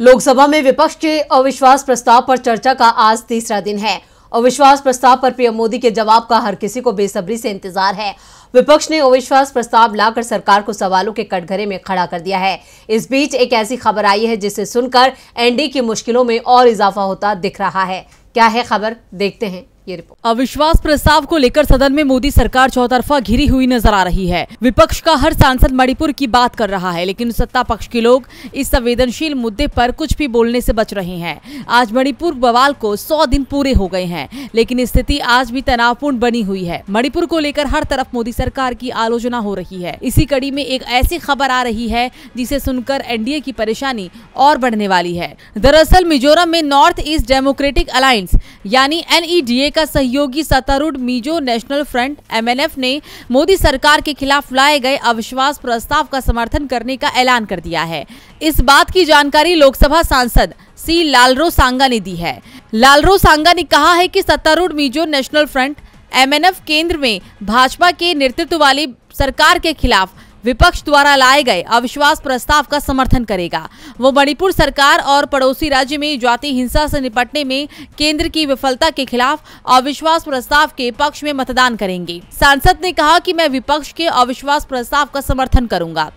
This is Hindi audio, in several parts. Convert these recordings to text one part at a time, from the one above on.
लोकसभा में विपक्ष के अविश्वास प्रस्ताव पर चर्चा का आज तीसरा दिन है अविश्वास प्रस्ताव पर पीएम मोदी के जवाब का हर किसी को बेसब्री से इंतजार है विपक्ष ने अविश्वास प्रस्ताव लाकर सरकार को सवालों के कटघरे में खड़ा कर दिया है इस बीच एक ऐसी खबर आई है जिसे सुनकर एनडी की मुश्किलों में और इजाफा होता दिख रहा है क्या है खबर देखते हैं ये रिपोर्ट अविश्वास प्रस्ताव को लेकर सदन में मोदी सरकार चौतरफा घिरी हुई नजर आ रही है विपक्ष का हर सांसद मणिपुर की बात कर रहा है लेकिन सत्ता पक्ष के लोग इस संवेदनशील मुद्दे पर कुछ भी बोलने से बच रहे हैं आज मणिपुर बवाल को सौ दिन पूरे हो गए हैं लेकिन स्थिति आज भी तनावपूर्ण बनी हुई है मणिपुर को लेकर हर तरफ मोदी सरकार की आलोचना हो रही है इसी कड़ी में एक ऐसी खबर आ रही है जिसे सुनकर एनडीए की परेशानी और बढ़ने वाली है दरअसल मिजोरम में नॉर्थ ईस्ट डेमोक्रेटिक अलायंस यानी एनईडीए का सहयोगी सत्तारूढ़ मिजो नेशनल फ्रंट एमएनएफ ने मोदी सरकार के खिलाफ लाए गए अविश्वास प्रस्ताव का समर्थन करने का ऐलान कर दिया है इस बात की जानकारी लोकसभा सांसद सी लालरो सांगा ने दी है लालरो सांगा ने कहा है कि सत्तारूढ़ मिजो नेशनल फ्रंट एमएनएफ केंद्र में भाजपा के नेतृत्व वाली सरकार के खिलाफ विपक्ष द्वारा लाए गए अविश्वास प्रस्ताव का समर्थन करेगा वो मणिपुर सरकार और पड़ोसी राज्य में जाति हिंसा से निपटने में केंद्र की विफलता के खिलाफ अविश्वास प्रस्ताव के पक्ष में मतदान करेंगे सांसद ने कहा कि मैं विपक्ष के अविश्वास प्रस्ताव का समर्थन करूंगा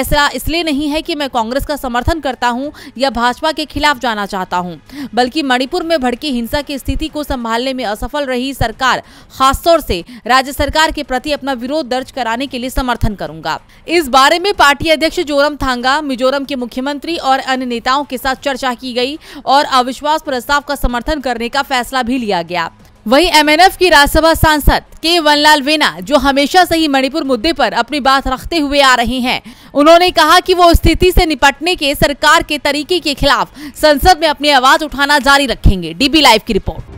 ऐसा इसलिए नहीं है कि मैं कांग्रेस का समर्थन करता हूँ या भाजपा के खिलाफ जाना चाहता हूँ बल्कि मणिपुर में भड़की हिंसा की स्थिति को संभालने में असफल रही सरकार खासतौर से राज्य सरकार के प्रति अपना विरोध दर्ज कराने के लिए समर्थन करूंगा इस बारे में पार्टी अध्यक्ष जोरम थांगा मिजोरम के मुख्यमंत्री और अन्य नेताओं के साथ चर्चा की गई और अविश्वास प्रस्ताव का समर्थन करने का फैसला भी लिया गया वहीं एमएनएफ की राज्यसभा सांसद के वनलाल वेना जो हमेशा से ही मणिपुर मुद्दे पर अपनी बात रखते हुए आ रहे हैं उन्होंने कहा कि वो स्थिति से निपटने के सरकार के तरीके के खिलाफ संसद में अपनी आवाज उठाना जारी रखेंगे डीबी लाइव की रिपोर्ट